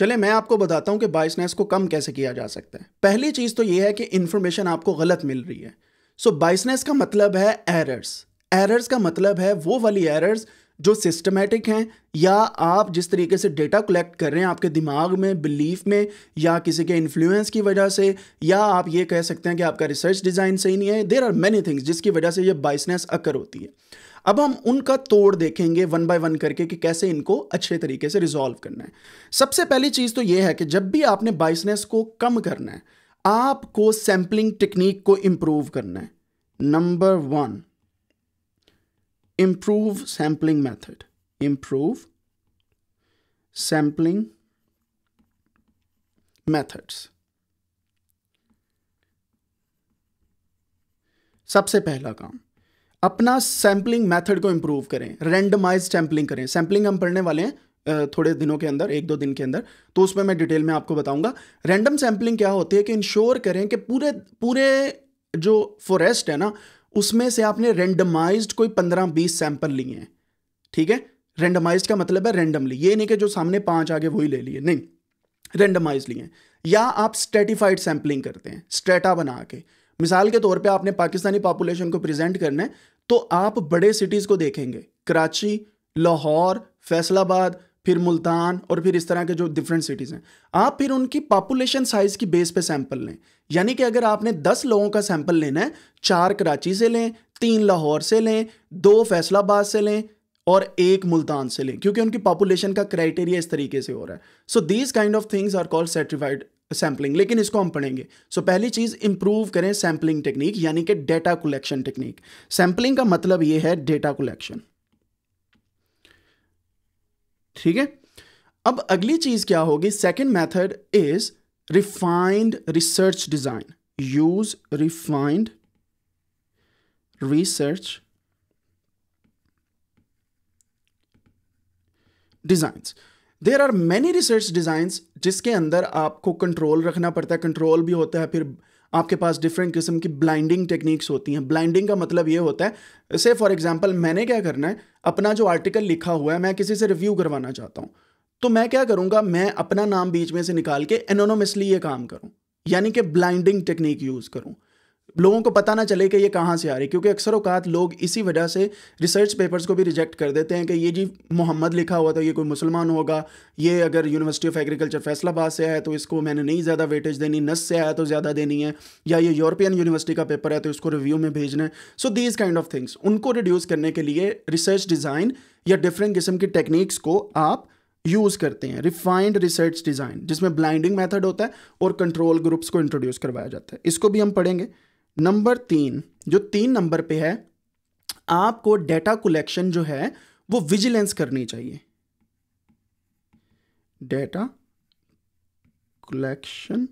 चले मैं आपको बताता हूँ कि बाइसनेस को कम कैसे किया जा सकता है पहली चीज़ तो ये है कि इन्फॉर्मेशन आपको गलत मिल रही है सो so, बाइसनेस का मतलब है एरर्स एरर्स का मतलब है वो वाली एरर्स जो सिस्टमेटिक हैं या आप जिस तरीके से डेटा कलेक्ट कर रहे हैं आपके दिमाग में बिलीफ में या किसी के इन्फ्लुएंस की वजह से या आप ये कह सकते हैं कि आपका रिसर्च डिज़ाइन सही नहीं है देर आर मेनी थिंग्स जिसकी वजह से ये बाइसनेस अकर होती है अब हम उनका तोड़ देखेंगे वन बाय वन करके कि कैसे इनको अच्छे तरीके से रिजॉल्व करना है सबसे पहली चीज़ तो यह है कि जब भी आपने बाइसनेस को कम करना है आपको सैंपलिंग टेक्निक को इंप्रूव करना है number one improve sampling method improve sampling methods सबसे पहला काम अपना सैम्पलिंग मेथड को इम्प्रूव करें रेंडमाइज सैम्पलिंग करें सैम्पलिंग हम पढ़ने वाले हैं थोड़े दिनों के अंदर एक दो दिन के अंदर तो उसमें मैं डिटेल में आपको बताऊंगा रैंडम सैम्पलिंग क्या होती है कि इंश्योर करें कि पूरे पूरे जो फॉरेस्ट है ना उसमें से आपने रेंडमाइज्ड कोई पंद्रह बीस सैंपल लिए हैं ठीक है रेंडमाइज्ड का मतलब है रेंडमली ये नहीं कि जो सामने पांच आगे वही ले लिए नहीं रेंडमाइज लिए या आप स्ट्रेटिफाइड सैम्पलिंग करते हैं स्ट्रेटा बना के मिसाल के तौर पे आपने पाकिस्तानी पॉपुलेशन को प्रेजेंट करना है तो आप बड़े सिटीज़ को देखेंगे कराची लाहौर फैसलाबाद फिर मुल्तान और फिर इस तरह के जो डिफरेंट सिटीज़ हैं आप फिर उनकी पॉपुलेशन साइज़ की बेस पे सैंपल लें यानी कि अगर आपने 10 लोगों का सैंपल लेना है चार कराची से लें तीन लाहौर से लें दो फैसलाबाद से लें और एक मुल्तान से लें क्योंकि उनकी पॉपुलेशन का क्राइटेरिया इस तरीके से हो रहा है so these kind of things are called certified sampling लेकिन इसको हम पढ़ेंगे सो so, पहली चीज़ इंप्रूव करें सैम्पलिंग टेक्निक यानी कि डेटा कलेक्शन टेक्निक सैम्पलिंग का मतलब ये है डेटा कलेक्शन ठीक है अब अगली चीज़ क्या होगी second method is refined research design use refined research designs there are many research designs जिसके अंदर आपको कंट्रोल रखना पड़ता है कंट्रोल भी होता है फिर आपके पास डिफरेंट किस्म की ब्लाइंडिंग टेक्निक्स होती हैं ब्लाइंडिंग का मतलब ये होता है से फॉर एग्जांपल मैंने क्या करना है अपना जो आर्टिकल लिखा हुआ है मैं किसी से रिव्यू करवाना चाहता हूँ तो मैं क्या करूँगा मैं अपना नाम बीच में से निकाल के एनोनोमसली ये काम करूँ यानी कि ब्लाइंडिंग टेक्निक यूज़ करूँ लोगों को पता ना चले कि ये कहाँ से आ रही क्योंकि अक्सर अवकात लोग इसी वजह से रिसर्च पेपर्स को भी रिजेक्ट कर देते हैं कि ये जी मोहम्मद लिखा हुआ था ये कोई मुसलमान होगा ये अगर यूनिवर्सिटी ऑफ एग्रीकल्चर फैसलाबाद से आया तो इसको मैंने नहीं ज़्यादा वेटेज देनी नस से आया तो ज़्यादा देनी है या ये यूरोपियन यूनिवर्सिटी का पेपर है तो इसको रिव्यू में भेजना है so these kind of things उनको रिड्यूस करने के लिए रिसर्च डिज़ाइन या डिफरेंट किस्म की टेक्निक्स को आप यूज़ करते हैं रिफाइंड रिसर्च डिज़ाइन जिसमें ब्लाइंडिंग मैथड होता है और कंट्रोल ग्रुप्स को इंट्रोड्यूस करवाया जाता है इसको भी हम पढ़ेंगे नंबर तीन जो तीन नंबर पे है आपको डेटा कलेक्शन जो है वो विजिलेंस करनी चाहिए डेटा कलेक्शन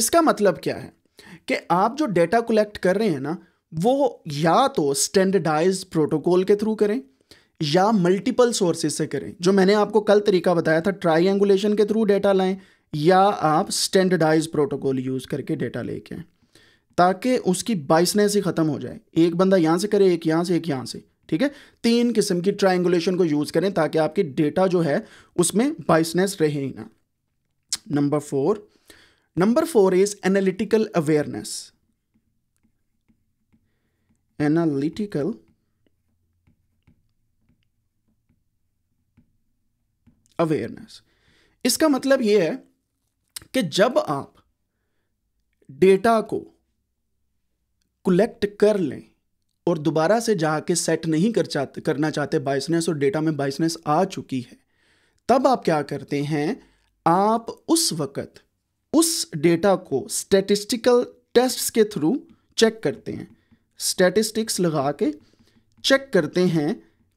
इसका मतलब क्या है कि आप जो डेटा कलेक्ट कर रहे हैं ना वो या तो स्टैंडर्डाइज प्रोटोकॉल के थ्रू करें या मल्टीपल सोर्सेज से करें जो मैंने आपको कल तरीका बताया था ट्राइंगुलेशन के थ्रू डेटा लाएं या आप स्टैंडर्डाइज प्रोटोकॉल यूज़ करके डेटा लेके आए ताकि उसकी बाइसनेस ही ख़त्म हो जाए एक बंदा यहां से करे एक यहां से एक यहां से ठीक है तीन किस्म की ट्राइंगुलेशन को यूज़ करें ताकि आपके डेटा जो है उसमें बाइसनेस रहे ही ना number four number four is analytical awareness analytical awareness इसका मतलब यह है कि जब आप डेटा को कलेक्ट कर लें और दोबारा से जाके सेट नहीं कर चाहते करना चाहते बाइसनेस और डेटा में बाइसनेस आ चुकी है तब आप क्या करते हैं आप उस वक्त उस डेटा को स्टेटिस्टिकल टेस्ट्स के थ्रू चेक करते हैं स्टेटिस्टिक्स लगा के चेक करते हैं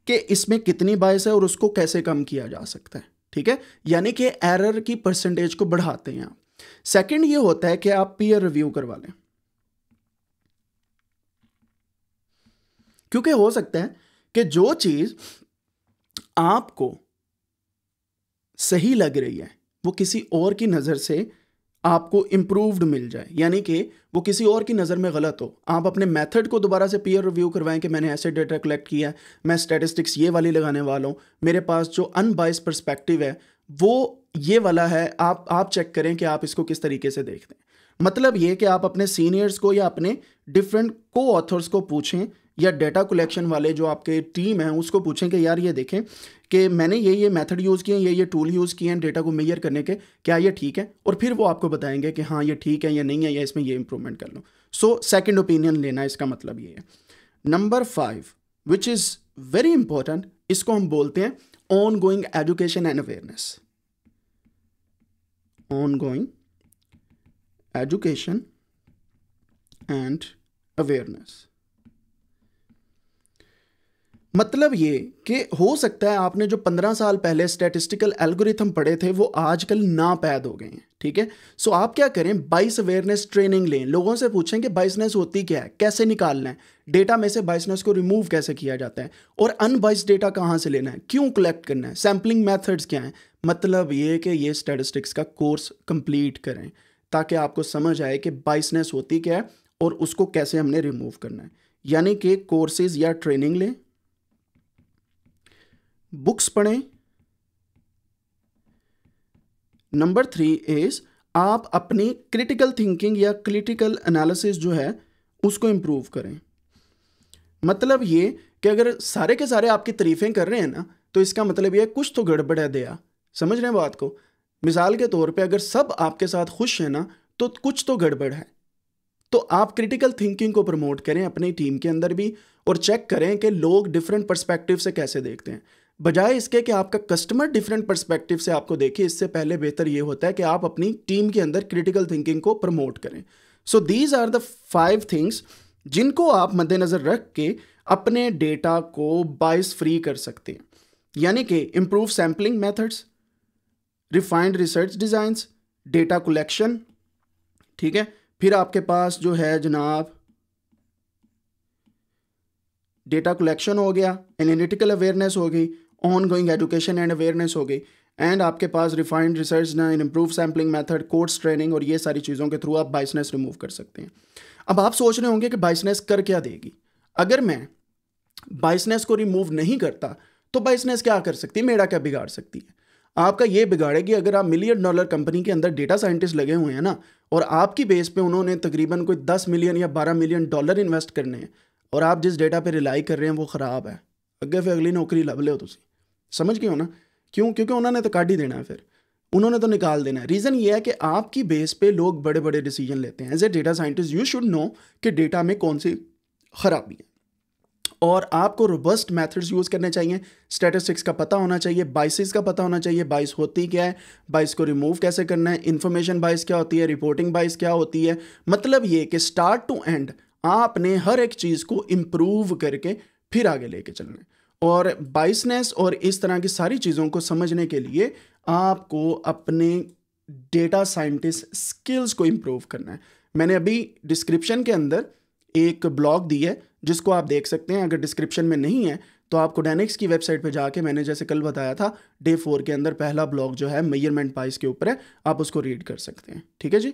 कि इसमें कितनी बायस है और उसको कैसे कम किया जा सकता है ठीक है यानी कि एरर की परसेंटेज को बढ़ाते हैं आप सेकंड ये होता है कि आप पीयर रिव्यू करवा लें क्योंकि हो सकता है कि जो चीज आपको सही लग रही है वो किसी और की नज़र से आपको इम्प्रूवड मिल जाए यानी कि वो किसी और की नज़र में गलत हो आप अपने मेथड को दोबारा से पीयर रिव्यू करवाएं कि मैंने ऐसे डेटा कलेक्ट किया है मैं स्टेटिस्टिक्स ये वाली लगाने वाला हूँ मेरे पास जो अनबाइस परस्पेक्टिव है वो ये वाला है आप आप चेक करें कि आप इसको किस तरीके से देखते हैं मतलब ये कि आप अपने सीनियर्स को या अपने डिफरेंट को ऑथर्स को पूछें या डेटा कलेक्शन वाले जो आपके टीम है उसको पूछें कि यार ये देखें कि मैंने ये ये मेथड यूज़ किए हैं ये ये टूल यूज़ किए हैं डेटा को मेयर करने के क्या ये ठीक है और फिर वो आपको बताएंगे कि हाँ ये ठीक है या नहीं है या इसमें ये इंप्रूवमेंट कर लो सो सेकेंड ओपिनियन लेना इसका मतलब ये है number five which is very important इसको हम बोलते हैं on going education and awareness on going education and awareness मतलब ये कि हो सकता है आपने जो पंद्रह साल पहले स्टैटिस्टिकल एल्गोरिथम पढ़े थे वो आजकल ना पैद हो गए हैं ठीक है सो आप क्या करें बाइस अवेयरनेस ट्रेनिंग लें लोगों से पूछें कि बाइसनेस होती क्या है कैसे निकालना है डेटा में से बाइसनेस को रिमूव कैसे किया जाता है और अनबाइस डेटा कहाँ से लेना है क्यों कलेक्ट करना है सैम्पलिंग मैथड्स क्या हैं मतलब ये कि ये स्टेटिस्टिक्स का कोर्स कम्प्लीट करें ताकि आपको समझ आए कि बाइसनेस होती क्या है और उसको कैसे हमने रिमूव करना है यानी कि कोर्सेज या ट्रेनिंग लें बुक्स पढ़ें नंबर थ्री इज आप अपनी क्रिटिकल थिंकिंग या क्रिटिकल एनालिसिस जो है उसको इम्प्रूव करें मतलब ये कि अगर सारे के सारे आपकी तारीफ़ें कर रहे हैं ना तो इसका मतलब ये कुछ तो गड़बड़ है दया समझ रहे हैं बात को मिसाल के तौर पे अगर सब आपके साथ खुश हैं ना तो कुछ तो गड़बड़ है तो आप क्रिटिकल थिंकिंग को प्रमोट करें अपनी टीम के अंदर भी और चेक करें कि लोग डिफरेंट परस्पेक्टिव से कैसे देखते हैं बजाय इसके कि आपका कस्टमर डिफरेंट परस्पेक्टिव से आपको देखे इससे पहले बेहतर ये होता है कि आप अपनी टीम के अंदर क्रिटिकल थिंकिंग को प्रमोट करें so these are the five things जिनको आप मद्देनज़र रख के अपने डेटा को बाइस फ्री कर सकते हैं यानी कि improve sampling methods refined research designs data collection ठीक है फिर आपके पास जो है जनाब डेटा कलेक्शन हो गया एनालिटिकल अवेयरनेस हो गई on going education and awareness हो गई एंड आपके पास रिफाइंड रिसर्च ना in improve sampling method course training और ये सारी चीज़ों के थ्रू आप बाइसनेस रिमूव कर सकते हैं अब आप सोच रहे होंगे कि बाइसनेस कर क्या देगी अगर मैं बाइसनेस को रिमूव नहीं करता तो बाइसनेस क्या कर सकती है मेरा क्या बिगाड़ सकती है आपका ये बिगाड़ेगी अगर आप मिलियन डॉलर कंपनी के अंदर डेटा साइंटिस्ट लगे हुए हैं ना और आपकी बेस पे उन्होंने तकरीबन कोई दस मिलियन या बारह मिलियन डॉलर इन्वेस्ट करने हैं और आप जिस डेटा पे रिलाई कर रहे हैं वो खराब है अगर फिर अगली नौकरी लभ लो तुम समझ गए हो ना क्यों क्योंकि उन्होंने तो काट ही देना है फिर उन्होंने तो निकाल देना है रीज़न ये है कि आपकी बेस पे लोग बड़े बड़े डिसीजन लेते हैं as a data scientist you should know कि डेटा में कौन सी खराबी है और आपको रोबस्ट मेथड्स यूज़ करने चाहिए स्टेटिस्टिक्स का पता होना चाहिए बाइसिस का पता होना चाहिए बाइस होती क्या है बाइस को रिमूव कैसे करना है इन्फॉर्मेशन बाइस क्या होती है रिपोर्टिंग बाइस क्या होती है मतलब ये कि स्टार्ट टू एंड आपने हर एक चीज़ को इम्प्रूव करके फिर आगे लेके चलना है और बाइसनेस और इस तरह की सारी चीज़ों को समझने के लिए आपको अपने डेटा साइंटिस्ट स्किल्स को इम्प्रूव करना है मैंने अभी डिस्क्रिप्शन के अंदर एक ब्लॉग दी है जिसको आप देख सकते हैं अगर डिस्क्रिप्शन में नहीं है तो आपको डेनिक्स की वेबसाइट पे जाके मैंने जैसे कल बताया था डे फोर के अंदर पहला ब्लॉग जो है मेयरमेंट पाइस के ऊपर है आप उसको रीड कर सकते हैं ठीक है जी